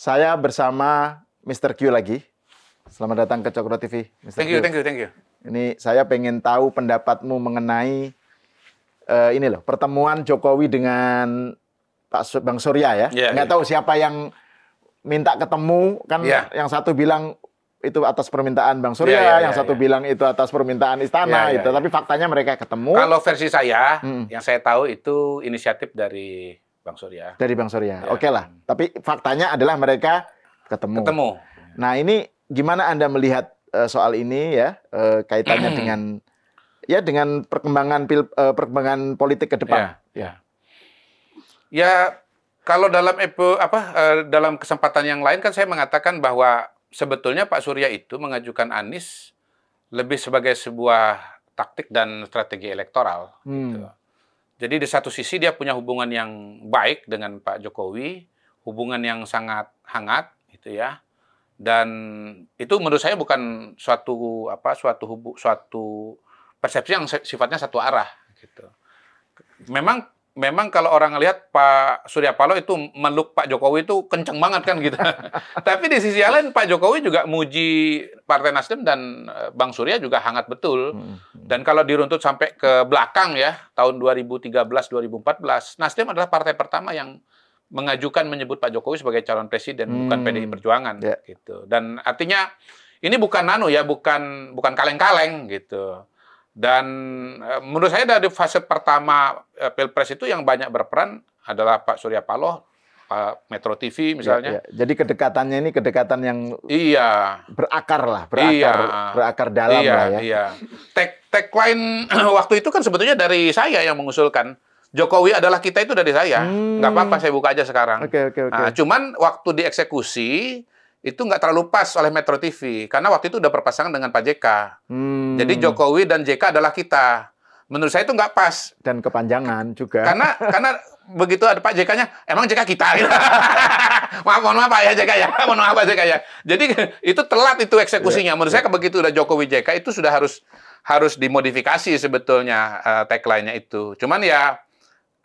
Saya bersama Mr. Q lagi. Selamat datang ke Cokro TV. Mr. Thank you, Q. thank you, thank you. Ini saya pengen tahu pendapatmu mengenai uh, ini loh pertemuan Jokowi dengan Pak Bang Surya ya. Yeah, Nggak yeah. tahu siapa yang minta ketemu kan yeah. yang satu bilang itu atas permintaan Bang Surya, yeah, yeah, yang iya, satu yeah. bilang itu atas permintaan istana yeah, yeah, itu. Yeah. Tapi faktanya mereka ketemu. Kalau versi saya, hmm. yang saya tahu itu inisiatif dari Bang Surya. Dari Bang Surya. Ya. Oke okay lah. Tapi faktanya adalah mereka ketemu. Ketemu. Nah, ini gimana Anda melihat uh, soal ini ya, uh, kaitannya hmm. dengan ya dengan perkembangan pil, uh, perkembangan politik ke depan. Ya. Ya, ya kalau dalam apa uh, dalam kesempatan yang lain kan saya mengatakan bahwa sebetulnya Pak Surya itu mengajukan Anies lebih sebagai sebuah taktik dan strategi elektoral gitu. hmm. gitu. Jadi di satu sisi dia punya hubungan yang baik dengan Pak Jokowi, hubungan yang sangat hangat gitu ya. Dan itu menurut saya bukan suatu apa suatu hubu, suatu persepsi yang sifatnya satu arah gitu. Memang memang kalau orang lihat Pak Surya Paloh itu meluk Pak Jokowi itu kenceng banget kan gitu. Tapi di sisi lain Pak Jokowi juga muji Partai Nasdem dan eh, Bang Surya juga hangat betul. Hmm. Dan kalau diruntut sampai ke belakang ya, tahun 2013 2014, Nasdem adalah partai pertama yang mengajukan menyebut Pak Jokowi sebagai calon presiden hmm. bukan PDI Perjuangan yeah. gitu. Dan artinya ini bukan nano ya, bukan bukan kaleng-kaleng gitu. Dan eh, menurut saya dari fase pertama eh, Pilpres itu yang banyak berperan adalah Pak Surya Paloh, Pak Metro TV ya, misalnya. Ya, ya. Jadi kedekatannya ini kedekatan yang iya berakar lah, iya. berakar iya. berakar dalam iya, lah ya. Iya. Tag tagline waktu itu kan sebetulnya dari saya yang mengusulkan. Jokowi adalah kita itu dari saya. Hmm. apa-apa, saya buka aja sekarang. Okay, okay, okay. Nah, cuman waktu dieksekusi, itu nggak terlalu pas oleh Metro TV karena waktu itu udah berpasangan dengan Pak JK. Hmm. Jadi Jokowi dan JK adalah kita. Menurut saya itu nggak pas dan kepanjangan juga. Karena karena begitu ada Pak JK-nya, emang JK kita. maaf, mohon maaf ya JK ya, mohon maaf Pak JK ya. Jadi itu telat itu eksekusinya. Iya, Menurut saya iya. begitu udah Jokowi JK itu sudah harus harus dimodifikasi sebetulnya uh, tagline-nya itu. Cuman ya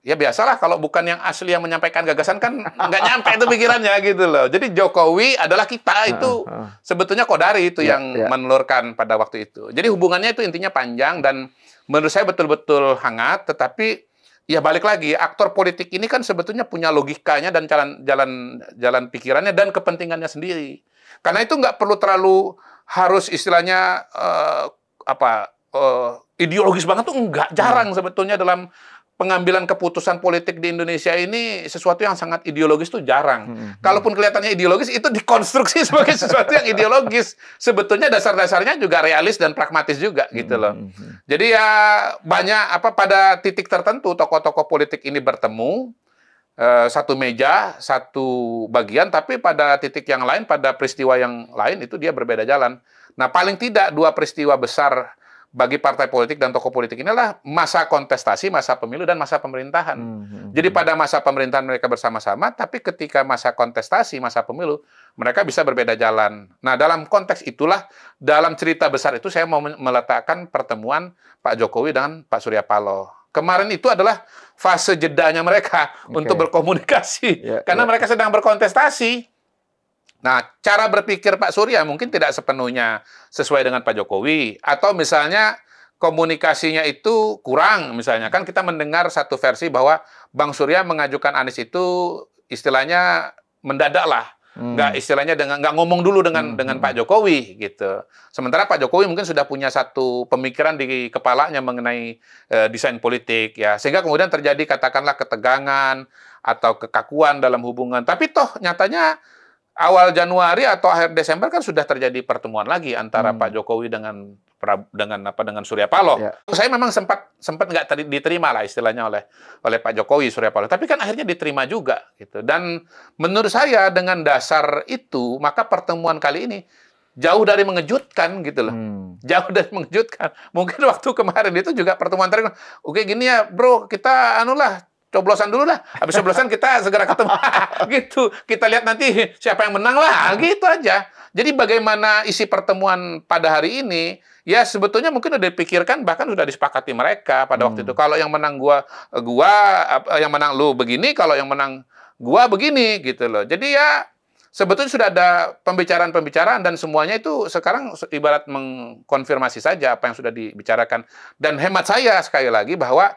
ya biasalah kalau bukan yang asli yang menyampaikan gagasan kan nggak nyampe itu pikirannya gitu loh. Jadi Jokowi adalah kita ah, itu ah. sebetulnya Kodari itu yeah, yang yeah. menelurkan pada waktu itu. Jadi hubungannya itu intinya panjang dan menurut saya betul-betul hangat tetapi ya balik lagi aktor politik ini kan sebetulnya punya logikanya dan jalan jalan jalan pikirannya dan kepentingannya sendiri. Karena itu nggak perlu terlalu harus istilahnya uh, apa uh, ideologis banget tuh nggak jarang hmm. sebetulnya dalam pengambilan keputusan politik di Indonesia ini sesuatu yang sangat ideologis itu jarang. Hmm, hmm. Kalaupun kelihatannya ideologis itu dikonstruksi sebagai sesuatu yang ideologis. Sebetulnya dasar-dasarnya juga realis dan pragmatis juga gitu hmm, loh. Hmm, Jadi ya banyak apa pada titik tertentu tokoh-tokoh politik ini bertemu eh, satu meja, satu bagian tapi pada titik yang lain pada peristiwa yang lain itu dia berbeda jalan. Nah, paling tidak dua peristiwa besar bagi partai politik dan tokoh politik inilah masa kontestasi, masa pemilu dan masa pemerintahan. Hmm, hmm, hmm. Jadi pada masa pemerintahan mereka bersama-sama, tapi ketika masa kontestasi, masa pemilu, mereka bisa berbeda jalan. Nah, dalam konteks itulah dalam cerita besar itu saya mau meletakkan pertemuan Pak Jokowi dengan Pak Surya Paloh. Kemarin itu adalah fase jedanya mereka okay. untuk berkomunikasi yeah, karena yeah. mereka sedang berkontestasi. Nah, cara berpikir Pak Surya mungkin tidak sepenuhnya sesuai dengan Pak Jokowi. Atau misalnya komunikasinya itu kurang misalnya. Kan kita mendengar satu versi bahwa Bang Surya mengajukan Anies itu istilahnya mendadak lah. Hmm. Nggak istilahnya dengan nggak ngomong dulu dengan hmm. dengan Pak Jokowi gitu. Sementara Pak Jokowi mungkin sudah punya satu pemikiran di kepalanya mengenai e, desain politik ya. Sehingga kemudian terjadi katakanlah ketegangan atau kekakuan dalam hubungan. Tapi toh nyatanya awal Januari atau akhir Desember kan sudah terjadi pertemuan lagi antara hmm. Pak Jokowi dengan dengan apa dengan Surya Paloh. Ya. Saya memang sempat sempat nggak diterima lah istilahnya oleh oleh Pak Jokowi Surya Paloh, tapi kan akhirnya diterima juga gitu. Dan menurut saya dengan dasar itu maka pertemuan kali ini jauh dari mengejutkan gitu loh. Hmm. Jauh dari mengejutkan. Mungkin waktu kemarin itu juga pertemuan terakhir, oke gini ya, Bro, kita anulah coblosan dulu lah. Habis coblosan kita segera ketemu. gitu. Kita lihat nanti siapa yang menang lah. Nah. Gitu aja. Jadi bagaimana isi pertemuan pada hari ini, ya sebetulnya mungkin udah dipikirkan bahkan sudah disepakati mereka pada hmm. waktu itu. Kalau yang menang gua gua yang menang lu begini, kalau yang menang gua begini gitu loh. Jadi ya sebetulnya sudah ada pembicaraan-pembicaraan dan semuanya itu sekarang ibarat mengkonfirmasi saja apa yang sudah dibicarakan. Dan hemat saya sekali lagi bahwa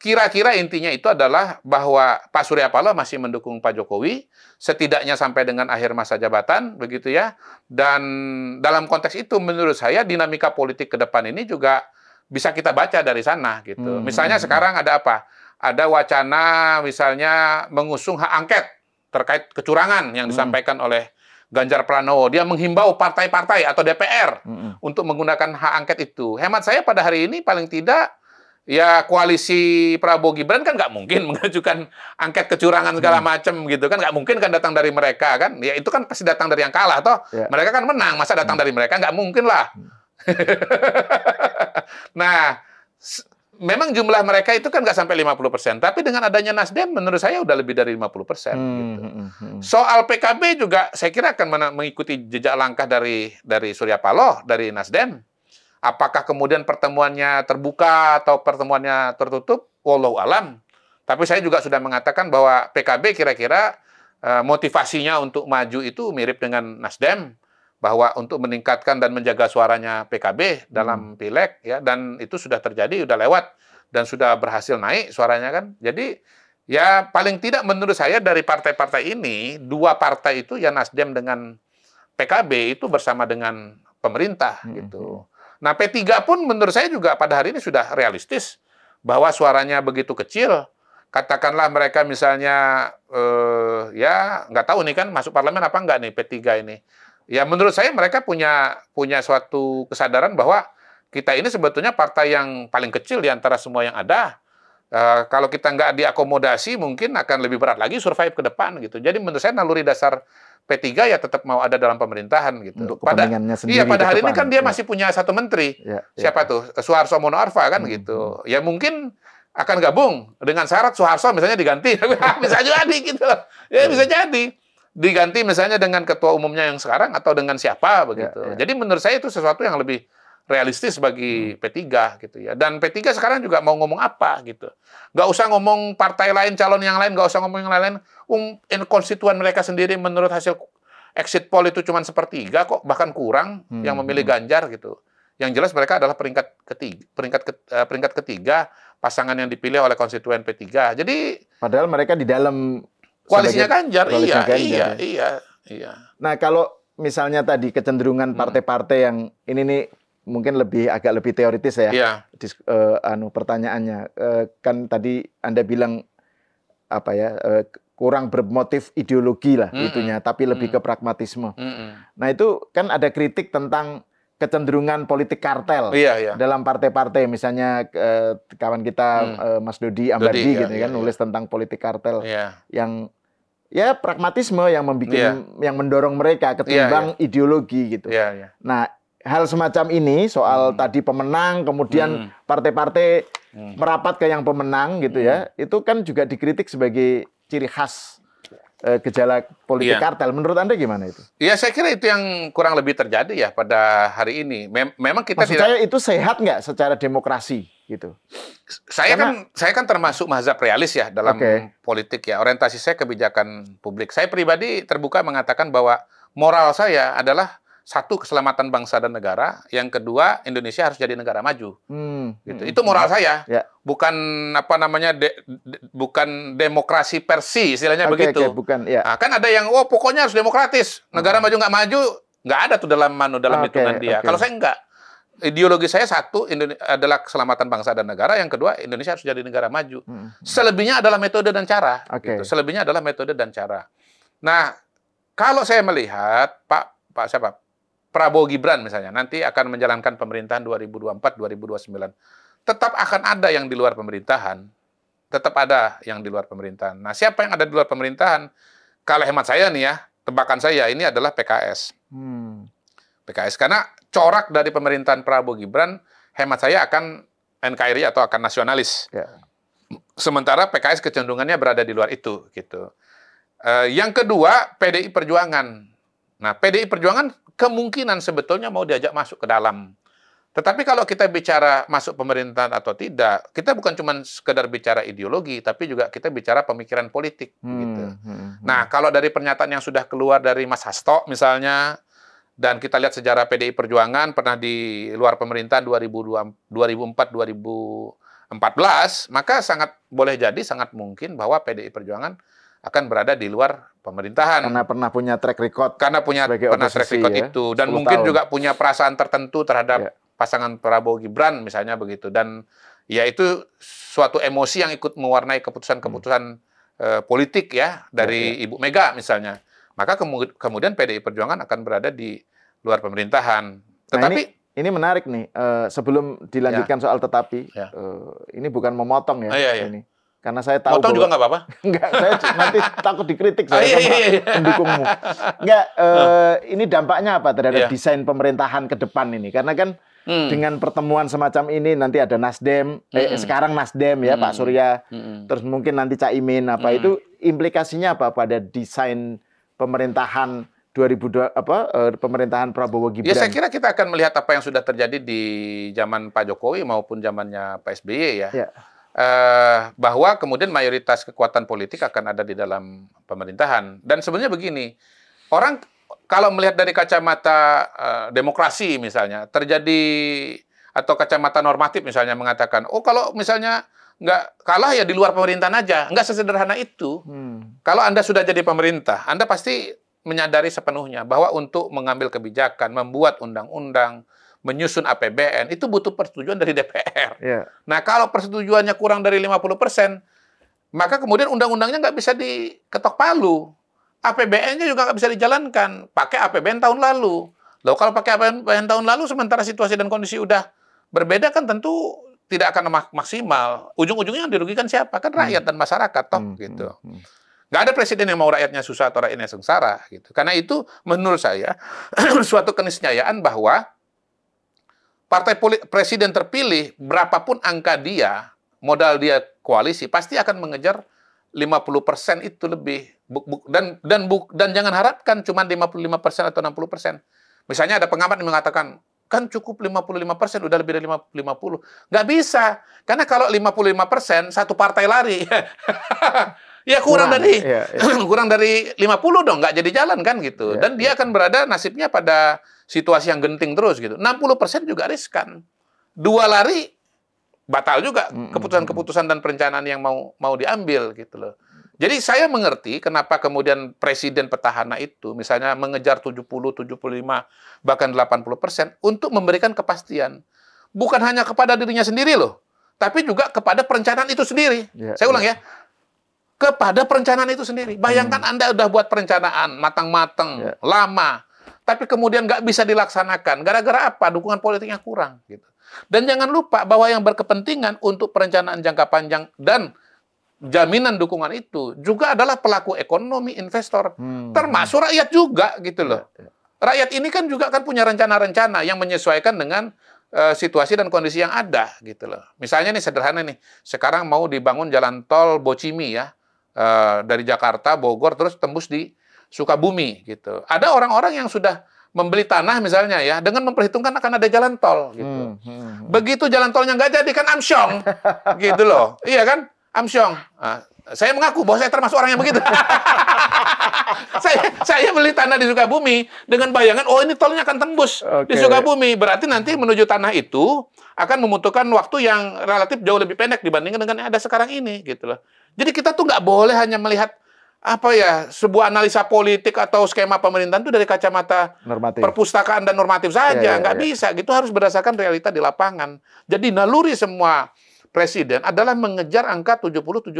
Kira-kira intinya itu adalah bahwa Pak Surya Paloh masih mendukung Pak Jokowi setidaknya sampai dengan akhir masa jabatan begitu ya. Dan dalam konteks itu menurut saya dinamika politik ke depan ini juga bisa kita baca dari sana gitu. Hmm. Misalnya sekarang ada apa? Ada wacana misalnya mengusung hak angket terkait kecurangan yang hmm. disampaikan hmm. oleh Ganjar Pranowo. Dia menghimbau partai-partai atau DPR hmm. untuk menggunakan hak angket itu. Hemat saya pada hari ini paling tidak ya koalisi Prabowo Gibran kan nggak mungkin mengajukan angket kecurangan segala hmm. macam gitu kan nggak mungkin kan datang dari mereka kan ya itu kan pasti datang dari yang kalah toh ya. mereka kan menang masa datang hmm. dari mereka nggak mungkin lah hmm. nah memang jumlah mereka itu kan nggak sampai 50%, tapi dengan adanya Nasdem menurut saya udah lebih dari 50%. Hmm, gitu. Hmm, hmm, Soal PKB juga saya kira akan mengikuti jejak langkah dari dari Surya Paloh dari Nasdem Apakah kemudian pertemuannya terbuka atau pertemuannya tertutup? Wallahu alam. Tapi saya juga sudah mengatakan bahwa PKB kira-kira eh, motivasinya untuk maju itu mirip dengan Nasdem bahwa untuk meningkatkan dan menjaga suaranya PKB dalam hmm. pileg ya dan itu sudah terjadi sudah lewat dan sudah berhasil naik suaranya kan. Jadi ya paling tidak menurut saya dari partai-partai ini dua partai itu ya Nasdem dengan PKB itu bersama dengan pemerintah hmm. gitu. Nah, P3 pun menurut saya juga pada hari ini sudah realistis bahwa suaranya begitu kecil. Katakanlah mereka misalnya eh, ya nggak tahu nih kan masuk parlemen apa nggak nih P3 ini. Ya menurut saya mereka punya punya suatu kesadaran bahwa kita ini sebetulnya partai yang paling kecil di antara semua yang ada. Uh, kalau kita nggak diakomodasi mungkin akan lebih berat lagi survive ke depan gitu. Jadi menurut saya naluri dasar P3 ya tetap mau ada dalam pemerintahan gitu. Untuk pada, iya, sendiri. Iya, pada hari ini kan dia ya. masih punya satu menteri. Ya, ya. Siapa tuh? Suharso Mono Arfa kan hmm. gitu. Hmm. Ya mungkin akan gabung dengan syarat Suharso misalnya diganti. bisa jadi gitu Ya, ya bisa jadi. Diganti misalnya dengan ketua umumnya yang sekarang atau dengan siapa iya, begitu. Ya, ya. Jadi menurut saya itu sesuatu yang lebih realistis bagi hmm. P3 gitu ya. Dan P3 sekarang juga mau ngomong apa gitu. Nggak usah ngomong partai lain, calon yang lain, nggak usah ngomong yang lain-lain. Um, konstituen mereka sendiri menurut hasil exit poll itu cuma sepertiga kok, bahkan kurang hmm. yang memilih hmm. Ganjar gitu. Yang jelas mereka adalah peringkat ketiga, peringkat ke, eh, peringkat ketiga pasangan yang dipilih oleh konstituen P3. Jadi padahal mereka di dalam koalisinya Ganjar, koalisinya iya, Ganjar iya, ya. iya, iya. Nah, kalau misalnya tadi kecenderungan hmm. partai-partai yang ini nih mungkin lebih agak lebih teoritis ya, yeah. Dis, uh, anu pertanyaannya uh, kan tadi anda bilang apa ya uh, kurang bermotif ideologi lah mm -mm. itunya, tapi lebih mm -mm. ke pragmatisme. Mm -mm. Nah itu kan ada kritik tentang kecenderungan politik kartel iya, iya. dalam partai-partai misalnya uh, kawan kita mm. uh, Mas Dodi Ambardi Dodi, iya, gitu iya, kan iya. nulis iya. tentang politik kartel iya. yang ya pragmatisme yang membuat iya. yang mendorong mereka ketimbang iya, iya. ideologi gitu. Iya, iya. Nah hal semacam ini soal hmm. tadi pemenang kemudian hmm. partai-partai hmm. hmm. merapat ke yang pemenang gitu ya. hmm. ya itu kan juga dikritik sebagai ciri khas eh, gejala politik ya. kartel menurut anda gimana itu? Iya saya kira itu yang kurang lebih terjadi ya pada hari ini Mem memang kita Maksud tidak saya itu sehat nggak secara demokrasi gitu saya Karena, kan saya kan termasuk mazhab realis ya dalam okay. politik ya orientasi saya kebijakan publik saya pribadi terbuka mengatakan bahwa moral saya adalah satu keselamatan bangsa dan negara, yang kedua Indonesia harus jadi negara maju. Hmm. Gitu. Hmm. Itu moral saya. Ya. Bukan apa namanya de, de, bukan demokrasi persi istilahnya okay, begitu. Okay, bukan ya. Nah, kan ada yang oh pokoknya harus demokratis. Negara hmm. maju nggak maju, nggak ada tuh dalam manu dalam okay, hitungan dia. Okay. Kalau saya enggak ideologi saya satu Indonesia adalah keselamatan bangsa dan negara, yang kedua Indonesia harus jadi negara maju. Hmm, hmm. Selebihnya adalah metode dan cara. Okay. Gitu. Selebihnya adalah metode dan cara. Nah, kalau saya melihat Pak Pak siapa Prabowo Gibran misalnya nanti akan menjalankan pemerintahan 2024-2029. Tetap akan ada yang di luar pemerintahan, tetap ada yang di luar pemerintahan. Nah, siapa yang ada di luar pemerintahan? Kalau hemat saya nih ya, tebakan saya ini adalah PKS. Hmm. PKS karena corak dari pemerintahan Prabowo Gibran hemat saya akan NKRI atau akan nasionalis. Yeah. Sementara PKS kecenderungannya berada di luar itu gitu. Eh, yang kedua PDI Perjuangan. Nah, PDI Perjuangan kemungkinan sebetulnya mau diajak masuk ke dalam. Tetapi kalau kita bicara masuk pemerintahan atau tidak, kita bukan cuma sekedar bicara ideologi, tapi juga kita bicara pemikiran politik. Hmm, gitu. Hmm, hmm, hmm, nah, kalau dari pernyataan yang sudah keluar dari Mas Hasto misalnya, dan kita lihat sejarah PDI Perjuangan pernah di luar pemerintahan 2004-2014, maka sangat boleh jadi, sangat mungkin bahwa PDI Perjuangan akan berada di luar pemerintahan. Karena pernah punya track record. Karena punya pernah track record ya? itu dan mungkin tahun. juga punya perasaan tertentu terhadap ya. pasangan Prabowo Gibran misalnya begitu dan ya itu suatu emosi yang ikut mewarnai keputusan-keputusan hmm. eh, politik ya dari ya, ya. Ibu Mega misalnya. Maka kemudian PDI Perjuangan akan berada di luar pemerintahan. Nah, tetapi nah ini ini menarik nih. Eh, sebelum dilanjutkan ya. soal tetapi, ya. Eh, ini bukan memotong ya. oh, iya, iya. Ini karena saya tahu. Motong juga nggak apa-apa. Enggak, saya nanti takut dikritik oh, saya iya, iya, iya, pendukungmu. Enggak, nah. eh, ini dampaknya apa terhadap yeah. desain pemerintahan ke depan ini? Karena kan hmm. dengan pertemuan semacam ini nanti ada Nasdem, eh, hmm. sekarang Nasdem ya hmm. Pak Surya, hmm. terus mungkin nanti Caimin apa hmm. itu implikasinya apa pada desain pemerintahan 2002 apa eh, pemerintahan Prabowo ya, Gibran. Ya saya kira kita akan melihat apa yang sudah terjadi di zaman Pak Jokowi maupun zamannya Pak SBY ya. ya eh, bahwa kemudian mayoritas kekuatan politik akan ada di dalam pemerintahan. Dan sebenarnya begini, orang kalau melihat dari kacamata eh, demokrasi misalnya, terjadi atau kacamata normatif misalnya mengatakan, oh kalau misalnya nggak kalah ya di luar pemerintahan aja, nggak sesederhana itu. Hmm. Kalau anda sudah jadi pemerintah, anda pasti menyadari sepenuhnya bahwa untuk mengambil kebijakan, membuat undang-undang, menyusun APBN itu butuh persetujuan dari DPR. Ya. Nah, kalau persetujuannya kurang dari 50%, maka kemudian undang-undangnya nggak bisa diketok palu. APBN-nya juga nggak bisa dijalankan. Pakai APBN tahun lalu. Loh, kalau pakai APBN tahun lalu, sementara situasi dan kondisi udah berbeda kan tentu tidak akan mak maksimal. Ujung-ujungnya yang dirugikan siapa? Kan rakyat hmm. dan masyarakat, toh. Hmm. hmm gitu. Hmm. Gak ada presiden yang mau rakyatnya susah atau rakyatnya sengsara. gitu. Karena itu menurut saya suatu keniscayaan bahwa partai presiden terpilih, berapapun angka dia, modal dia koalisi, pasti akan mengejar 50% itu lebih. Dan dan dan jangan harapkan cuma 55% atau 60%. Misalnya ada pengamat yang mengatakan, kan cukup 55%, udah lebih dari 50. Nggak bisa. Karena kalau 55%, satu partai lari. Ya kurang, kurang dari ya, ya. kurang dari 50 dong, nggak jadi jalan kan gitu. Ya, Dan dia iya. akan berada nasibnya pada situasi yang genting terus gitu. 60% juga riskan. Dua lari batal juga keputusan-keputusan dan perencanaan yang mau mau diambil gitu loh. Jadi saya mengerti kenapa kemudian presiden petahana itu misalnya mengejar 70, 75 bahkan 80 persen untuk memberikan kepastian bukan hanya kepada dirinya sendiri loh, tapi juga kepada perencanaan itu sendiri. Ya, saya ulang iya. ya kepada perencanaan itu sendiri. Bayangkan hmm. Anda sudah buat perencanaan matang-matang, ya. lama, tapi kemudian nggak bisa dilaksanakan. Gara-gara apa? Dukungan politiknya kurang. Gitu. Dan jangan lupa bahwa yang berkepentingan untuk perencanaan jangka panjang dan jaminan dukungan itu juga adalah pelaku ekonomi, investor, hmm. termasuk rakyat juga gitu loh. Ya, ya. Rakyat ini kan juga kan punya rencana-rencana yang menyesuaikan dengan uh, situasi dan kondisi yang ada gitu loh. Misalnya nih sederhana nih, sekarang mau dibangun jalan tol Bocimi ya uh, dari Jakarta, Bogor, terus tembus di Sukabumi gitu. Ada orang-orang yang sudah membeli tanah misalnya ya dengan memperhitungkan akan ada jalan tol hmm, gitu. Hmm, hmm. Begitu jalan tolnya nggak jadi kan amsyong gitu loh. Iya kan? Amsyong. Nah, saya mengaku bahwa saya termasuk orang yang begitu. saya saya beli tanah di Sukabumi dengan bayangan oh ini tolnya akan tembus okay. di Sukabumi. Berarti nanti menuju tanah itu akan membutuhkan waktu yang relatif jauh lebih pendek dibandingkan dengan yang ada sekarang ini gitu loh. Jadi kita tuh nggak boleh hanya melihat apa ya sebuah analisa politik atau skema pemerintahan itu dari kacamata normatif. perpustakaan dan normatif saja iya, iya, nggak yeah, nggak yeah. bisa gitu harus berdasarkan realita di lapangan jadi naluri semua presiden adalah mengejar angka 70-75%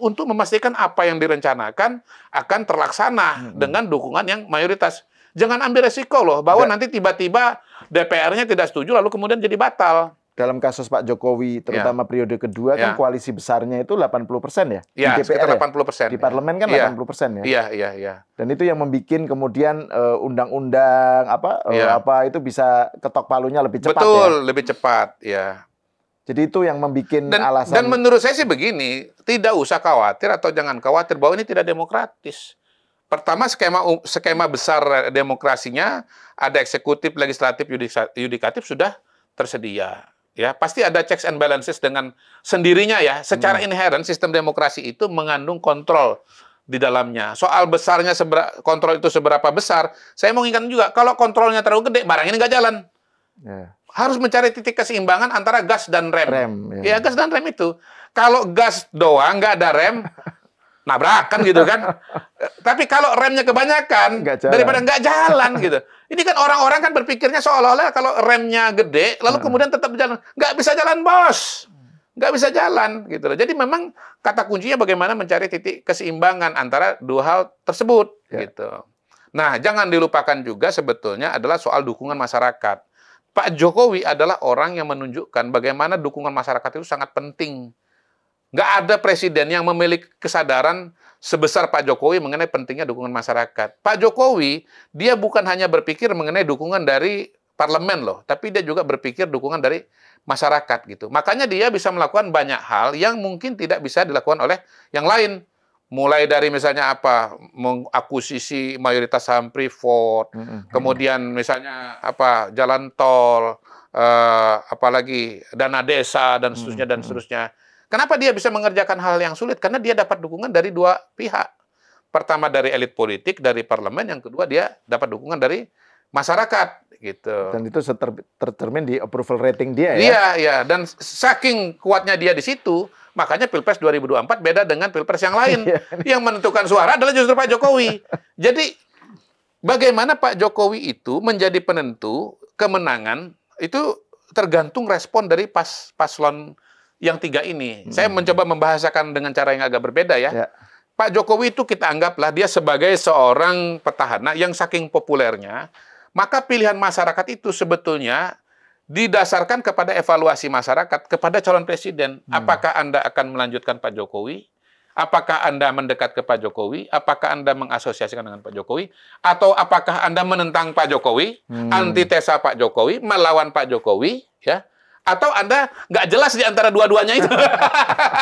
untuk memastikan apa yang direncanakan akan terlaksana hmm. dengan dukungan yang mayoritas jangan ambil resiko loh bahwa yeah. nanti tiba-tiba DPR-nya tidak setuju lalu kemudian jadi batal dalam kasus Pak Jokowi ya. terutama ya. periode kedua kan ya. kan koalisi besarnya itu 80 persen ya, ya di DPR sekitar 80 persen ya? di ya, ya? parlemen kan ya. 80 persen ya iya iya iya dan itu yang membuat kemudian eh, undang-undang uh, apa eh, ya. uh, apa itu bisa ketok palunya lebih cepat betul ya? lebih cepat ya jadi itu yang membuat dan, alasan dan menurut saya sih begini tidak usah khawatir atau jangan khawatir bahwa ini tidak demokratis pertama skema skema besar demokrasinya ada eksekutif legislatif yudikatif sudah tersedia ya pasti ada checks and balances dengan sendirinya ya secara hmm. inherent sistem demokrasi itu mengandung kontrol di dalamnya soal besarnya sebera, kontrol itu seberapa besar saya mau ingatkan juga kalau kontrolnya terlalu gede barang ini nggak jalan yeah. harus mencari titik keseimbangan antara gas dan rem, rem yeah. ya gas dan rem itu kalau gas doang nggak ada rem nabrakan gitu kan. Tapi kalau remnya kebanyakan gak daripada nggak jalan gitu. Ini kan orang-orang kan berpikirnya seolah-olah kalau remnya gede lalu nah. kemudian tetap jalan, nggak bisa jalan, Bos. Nggak bisa jalan gitu Jadi memang kata kuncinya bagaimana mencari titik keseimbangan antara dua hal tersebut ya. gitu. Nah, jangan dilupakan juga sebetulnya adalah soal dukungan masyarakat. Pak Jokowi adalah orang yang menunjukkan bagaimana dukungan masyarakat itu sangat penting Nggak ada presiden yang memiliki kesadaran sebesar Pak Jokowi mengenai pentingnya dukungan masyarakat. Pak Jokowi, dia bukan hanya berpikir mengenai dukungan dari parlemen loh, tapi dia juga berpikir dukungan dari masyarakat gitu. Makanya dia bisa melakukan banyak hal yang mungkin tidak bisa dilakukan oleh yang lain. Mulai dari misalnya apa, mengakuisisi mayoritas saham Freeport, mm -hmm. kemudian misalnya apa jalan tol, eh, apalagi dana desa dan seterusnya mm -hmm. dan seterusnya. Kenapa dia bisa mengerjakan hal yang sulit? Karena dia dapat dukungan dari dua pihak. Pertama dari elit politik, dari parlemen, yang kedua dia dapat dukungan dari masyarakat gitu. Dan itu tercermin di approval rating dia ya. Iya, iya. Dan saking kuatnya dia di situ, makanya Pilpres 2024 beda dengan Pilpres yang lain. Iya. yang menentukan suara adalah justru Pak Jokowi. Jadi bagaimana Pak Jokowi itu menjadi penentu kemenangan itu tergantung respon dari pas paslon yang tiga ini. Hmm. Saya mencoba membahasakan dengan cara yang agak berbeda ya. ya. Pak Jokowi itu kita anggaplah dia sebagai seorang petahana yang saking populernya, maka pilihan masyarakat itu sebetulnya didasarkan kepada evaluasi masyarakat kepada calon presiden. Hmm. Apakah Anda akan melanjutkan Pak Jokowi? Apakah Anda mendekat ke Pak Jokowi? Apakah Anda mengasosiasikan dengan Pak Jokowi? Atau apakah Anda menentang Pak Jokowi, hmm. antitesa Pak Jokowi, melawan Pak Jokowi, ya? atau Anda nggak jelas di antara dua-duanya itu.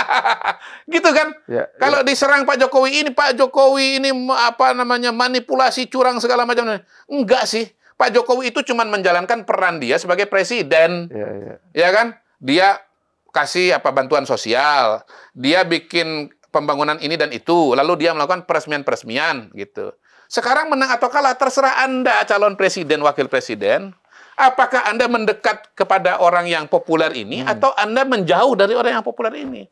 gitu kan? Ya, Kalau ya. diserang Pak Jokowi ini, Pak Jokowi ini apa namanya manipulasi curang segala macam. Enggak sih. Pak Jokowi itu cuma menjalankan peran dia sebagai presiden. Ya, ya. ya kan? Dia kasih apa bantuan sosial, dia bikin pembangunan ini dan itu, lalu dia melakukan peresmian-peresmian gitu. Sekarang menang atau kalah terserah Anda calon presiden, wakil presiden. Apakah Anda mendekat kepada orang yang populer ini hmm. atau Anda menjauh dari orang yang populer ini?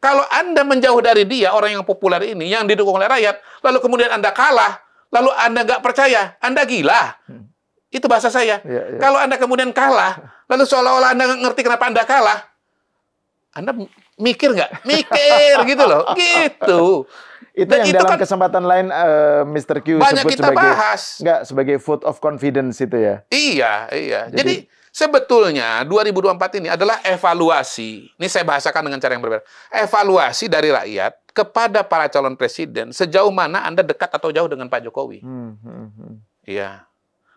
Kalau Anda menjauh dari dia, orang yang populer ini, yang didukung oleh rakyat, lalu kemudian Anda kalah, lalu Anda nggak percaya, Anda gila. Hmm. Itu bahasa saya. Ya, ya. Kalau Anda kemudian kalah, lalu seolah-olah Anda ngerti kenapa Anda kalah, Anda mikir nggak? Mikir gitu loh. Gitu. Itu Dan yang itu dalam kan, kesempatan lain uh, eh, Mr. Q banyak sebut kita sebagai bahas. enggak sebagai food of confidence itu ya. Iya, iya. Jadi, Jadi sebetulnya 2024 ini adalah evaluasi. Ini saya bahasakan dengan cara yang berbeda. Evaluasi dari rakyat kepada para calon presiden sejauh mana Anda dekat atau jauh dengan Pak Jokowi. Hmm, hmm, hmm. Iya.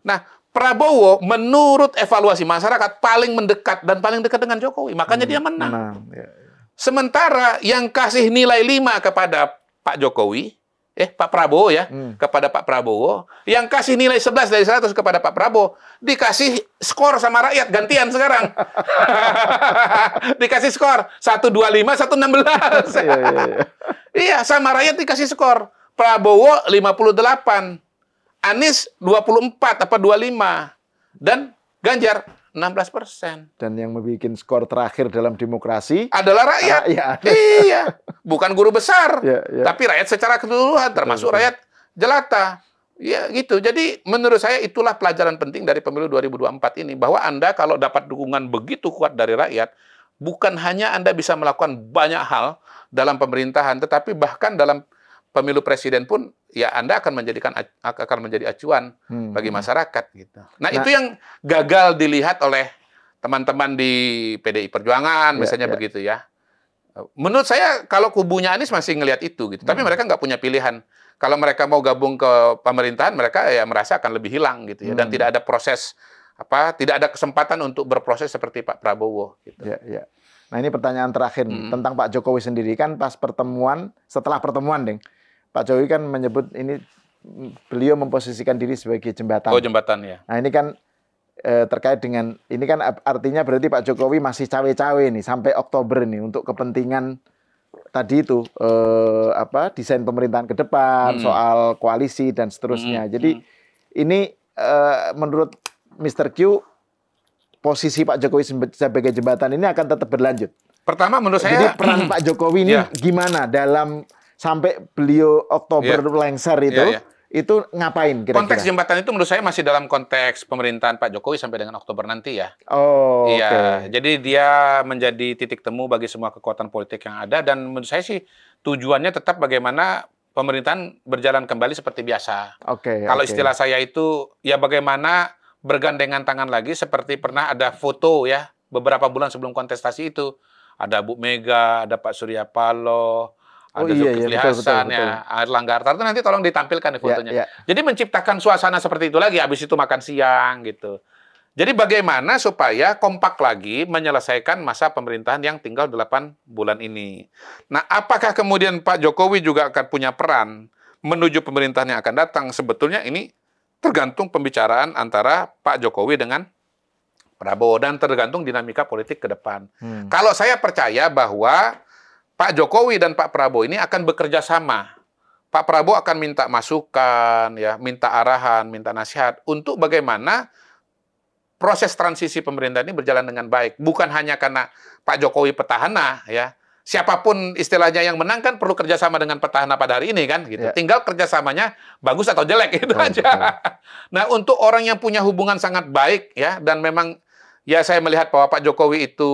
Nah, Prabowo menurut evaluasi masyarakat paling mendekat dan paling dekat dengan Jokowi, makanya hmm, dia menang. menang ya, ya. Sementara yang kasih nilai 5 kepada Pak Jokowi, eh Pak Prabowo ya, hmm. kepada Pak Prabowo, yang kasih nilai 11 dari 100 kepada Pak Prabowo, dikasih skor sama rakyat gantian sekarang. dikasih skor 125 116. iya, enam belas, iya, iya, iya. iya, sama rakyat dikasih skor. Prabowo 58, Anies 24 apa 25 dan Ganjar 16 persen. Dan yang membuat skor terakhir dalam demokrasi adalah rakyat. rakyat. Iya, bukan guru besar, ya, ya. tapi rakyat secara keseluruhan, termasuk rakyat jelata. Ya gitu. Jadi menurut saya itulah pelajaran penting dari pemilu 2024 ini bahwa Anda kalau dapat dukungan begitu kuat dari rakyat, bukan hanya Anda bisa melakukan banyak hal dalam pemerintahan, tetapi bahkan dalam pemilu presiden pun ya Anda akan menjadikan akan menjadi acuan hmm. bagi masyarakat gitu. Nah, nah, itu yang gagal dilihat oleh teman-teman di PDI Perjuangan ya, misalnya ya. begitu ya. Menurut saya kalau kubunya Anies masih ngelihat itu gitu, tapi hmm. mereka nggak punya pilihan. Kalau mereka mau gabung ke pemerintahan, mereka ya merasa akan lebih hilang gitu ya, hmm. dan tidak ada proses apa, tidak ada kesempatan untuk berproses seperti Pak Prabowo. Gitu. Ya, ya. Nah ini pertanyaan terakhir hmm. tentang Pak Jokowi sendiri kan pas pertemuan, setelah pertemuan, deh Pak Jokowi kan menyebut ini beliau memposisikan diri sebagai jembatan. Oh, jembatan ya. Nah, ini kan e, terkait dengan ini kan artinya berarti Pak Jokowi masih cawe-cawe nih sampai Oktober nih untuk kepentingan tadi itu e, apa desain pemerintahan ke depan, hmm. soal koalisi dan seterusnya. Hmm. Jadi hmm. ini e, menurut Mr. Q posisi Pak Jokowi sebagai jembatan ini akan tetap berlanjut. Pertama menurut saya Jadi peran Pak Jokowi ini yeah. gimana dalam sampai beliau Oktober yeah. lengser itu, yeah, yeah. itu ngapain kira-kira? Konteks jembatan itu menurut saya masih dalam konteks pemerintahan Pak Jokowi sampai dengan Oktober nanti ya. Oh, Iya, okay. jadi dia menjadi titik temu bagi semua kekuatan politik yang ada dan menurut saya sih tujuannya tetap bagaimana pemerintahan berjalan kembali seperti biasa. Oke. Okay, Kalau okay. istilah saya itu ya bagaimana bergandengan tangan lagi seperti pernah ada foto ya beberapa bulan sebelum kontestasi itu ada Bu Mega, ada Pak Surya Paloh, Oh ada oh, iya, Zulkifli iya, Hasan, betul, betul, ya, Erlangga Hartarto nanti tolong ditampilkan nih ya, fotonya. Ya, ya. Jadi menciptakan suasana seperti itu lagi, habis itu makan siang gitu. Jadi bagaimana supaya kompak lagi menyelesaikan masa pemerintahan yang tinggal 8 bulan ini. Nah, apakah kemudian Pak Jokowi juga akan punya peran menuju pemerintahan yang akan datang? Sebetulnya ini tergantung pembicaraan antara Pak Jokowi dengan Prabowo dan tergantung dinamika politik ke depan. Hmm. Kalau saya percaya bahwa Pak Jokowi dan Pak Prabowo ini akan bekerja sama. Pak Prabowo akan minta masukan, ya, minta arahan, minta nasihat untuk bagaimana proses transisi pemerintahan ini berjalan dengan baik. Bukan hanya karena Pak Jokowi petahana, ya, siapapun istilahnya yang menang kan perlu kerjasama dengan petahana pada hari ini kan gitu. Ya. Tinggal kerjasamanya bagus atau jelek itu oh, aja. Betul. Nah untuk orang yang punya hubungan sangat baik ya dan memang Ya saya melihat bahwa Pak Jokowi itu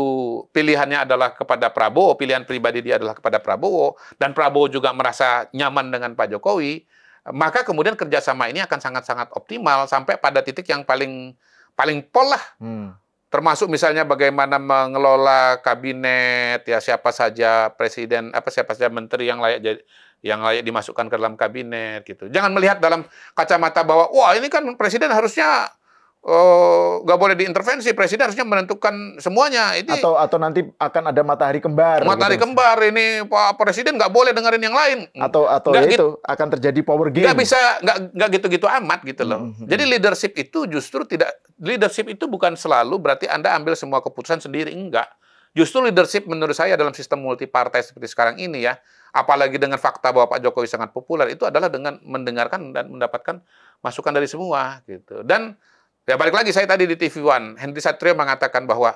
pilihannya adalah kepada Prabowo, pilihan pribadi dia adalah kepada Prabowo, dan Prabowo juga merasa nyaman dengan Pak Jokowi, maka kemudian kerjasama ini akan sangat-sangat optimal sampai pada titik yang paling paling pol lah. Hmm. Termasuk misalnya bagaimana mengelola kabinet, ya siapa saja presiden, apa siapa saja menteri yang layak jadi yang layak dimasukkan ke dalam kabinet gitu. Jangan melihat dalam kacamata bahwa wah ini kan presiden harusnya Oh, nggak uh, boleh diintervensi presiden harusnya menentukan semuanya ini atau atau nanti akan ada matahari kembar matahari gitu. kembar ini pak presiden nggak boleh dengerin yang lain atau atau gak ya gitu. itu akan terjadi power game nggak bisa nggak nggak gitu gitu amat gitu loh mm -hmm. jadi leadership itu justru tidak leadership itu bukan selalu berarti anda ambil semua keputusan sendiri enggak justru leadership menurut saya dalam sistem multi partai seperti sekarang ini ya apalagi dengan fakta bahwa Pak Jokowi sangat populer itu adalah dengan mendengarkan dan mendapatkan masukan dari semua gitu dan Ya balik lagi saya tadi di TV One, Henry Satrio mengatakan bahwa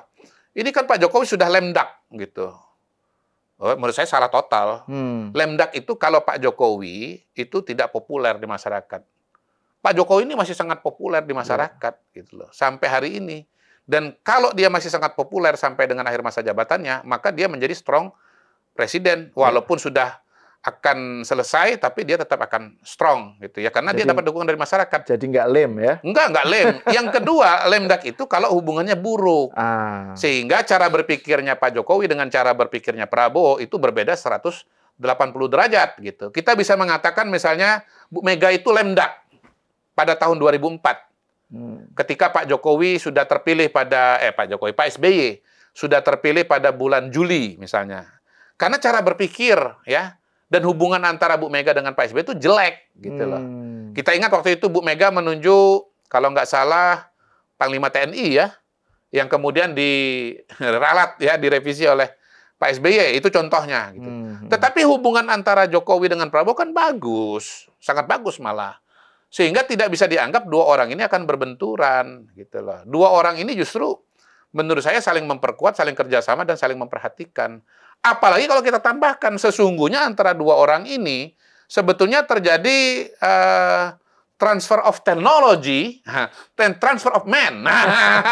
ini kan Pak Jokowi sudah lemdak gitu. Oh, menurut saya salah total. Hmm. Lemdak itu kalau Pak Jokowi itu tidak populer di masyarakat. Pak Jokowi ini masih sangat populer di iya. masyarakat hmm. gitu loh. Sampai hari ini. Dan kalau dia masih sangat populer sampai dengan akhir masa jabatannya, maka dia menjadi strong presiden walaupun hmm. sudah akan selesai tapi dia tetap akan strong gitu ya karena jadi, dia dapat dukungan dari masyarakat. Jadi nggak lem ya? Nggak nggak lem. Yang kedua lemdak itu kalau hubungannya buruk ah. sehingga cara berpikirnya Pak Jokowi dengan cara berpikirnya Prabowo itu berbeda 180 derajat gitu. Kita bisa mengatakan misalnya Bu Mega itu lemdak pada tahun 2004 hmm. ketika Pak Jokowi sudah terpilih pada eh Pak Jokowi Pak SBY sudah terpilih pada bulan Juli misalnya. Karena cara berpikir ya dan hubungan antara Bu Mega dengan Pak SBY itu jelek gitu loh. Hmm. Kita ingat waktu itu Bu Mega menunjuk kalau nggak salah Panglima TNI ya yang kemudian diralat ya direvisi oleh Pak SBY itu contohnya gitu. Hmm. Tetapi hubungan antara Jokowi dengan Prabowo kan bagus, sangat bagus malah. Sehingga tidak bisa dianggap dua orang ini akan berbenturan gitu loh. Dua orang ini justru menurut saya saling memperkuat, saling kerjasama dan saling memperhatikan. Apalagi kalau kita tambahkan sesungguhnya antara dua orang ini sebetulnya terjadi uh, transfer of technology dan transfer of man.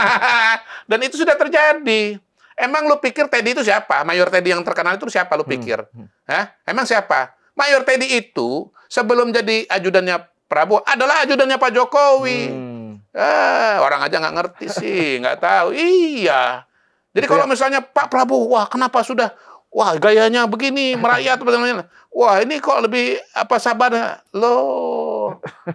dan itu sudah terjadi. Emang lu pikir Teddy itu siapa? Mayor Teddy yang terkenal itu siapa lu hmm, pikir? Hmm. Hah? Emang siapa? Mayor Teddy itu sebelum jadi ajudannya Prabowo adalah ajudannya Pak Jokowi. Hmm. Eh, orang aja nggak ngerti sih, nggak tahu. Iya. Jadi kalau ya. misalnya Pak Prabowo, wah kenapa sudah wah gayanya begini merakyat namanya? wah ini kok lebih apa sabar lo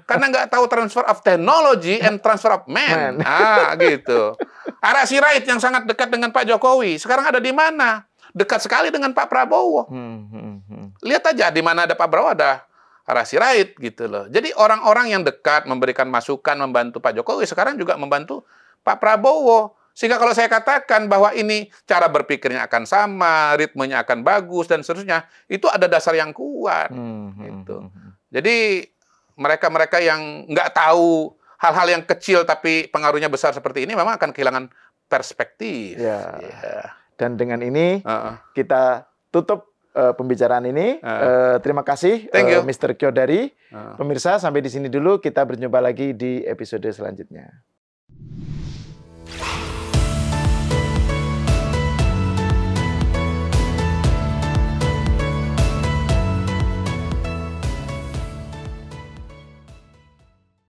karena nggak tahu transfer of technology and transfer of man, man. ah gitu arah sirait yang sangat dekat dengan Pak Jokowi sekarang ada di mana dekat sekali dengan Pak Prabowo hmm, hmm, hmm, lihat aja di mana ada Pak Prabowo ada arah sirait gitu loh jadi orang-orang yang dekat memberikan masukan membantu Pak Jokowi sekarang juga membantu Pak Prabowo sehingga kalau saya katakan bahwa ini cara berpikirnya akan sama, ritmenya akan bagus dan seterusnya, itu ada dasar yang kuat. Hmm, hmm gitu. Hmm, hmm. Jadi mereka-mereka yang nggak tahu hal-hal yang kecil tapi pengaruhnya besar seperti ini memang akan kehilangan perspektif. Ya. ya. Dan dengan ini uh -uh. kita tutup uh, pembicaraan ini. Uh. Uh, terima kasih eh, Thank you. Uh, Mr. Kyodari. Uh. Pemirsa sampai di sini dulu kita berjumpa lagi di episode selanjutnya.